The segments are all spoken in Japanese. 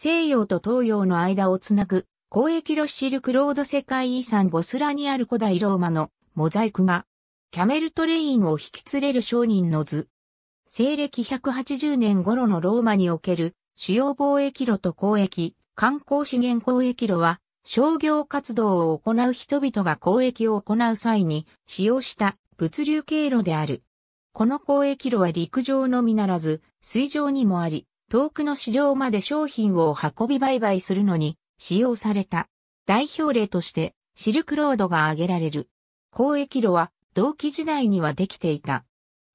西洋と東洋の間をつなぐ交易路シルクロード世界遺産ボスラにある古代ローマのモザイク画。キャメルトレインを引き連れる商人の図。西暦180年頃のローマにおける主要貿易路と交易、観光資源交易路は商業活動を行う人々が交易を行う際に使用した物流経路である。この交易路は陸上のみならず水上にもあり、遠くの市場まで商品を運び売買するのに使用された。代表例としてシルクロードが挙げられる。交易路は同期時代にはできていた。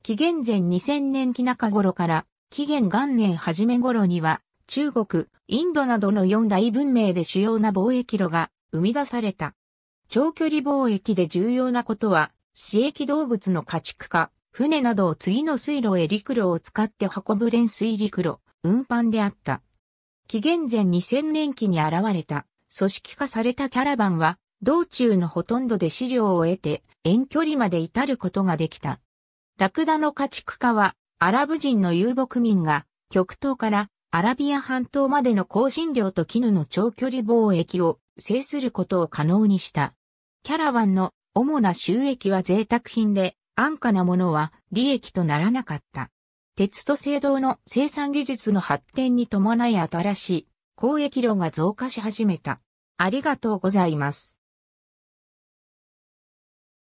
紀元前2000年期中頃から紀元元年初め頃には中国、インドなどの四大文明で主要な貿易路が生み出された。長距離貿易で重要なことは、私益動物の家畜化、船などを次の水路へ陸路を使って運ぶ連水陸路、運搬であった。紀元前2000年期に現れた組織化されたキャラバンは道中のほとんどで資料を得て遠距離まで至ることができた。ラクダの家畜化はアラブ人の遊牧民が極東からアラビア半島までの香辛料と絹の長距離貿易を制することを可能にした。キャラバンの主な収益は贅沢品で安価なものは利益とならなかった。鉄と青銅の生産技術の発展に伴い新しい交易路が増加し始めた。ありがとうございます。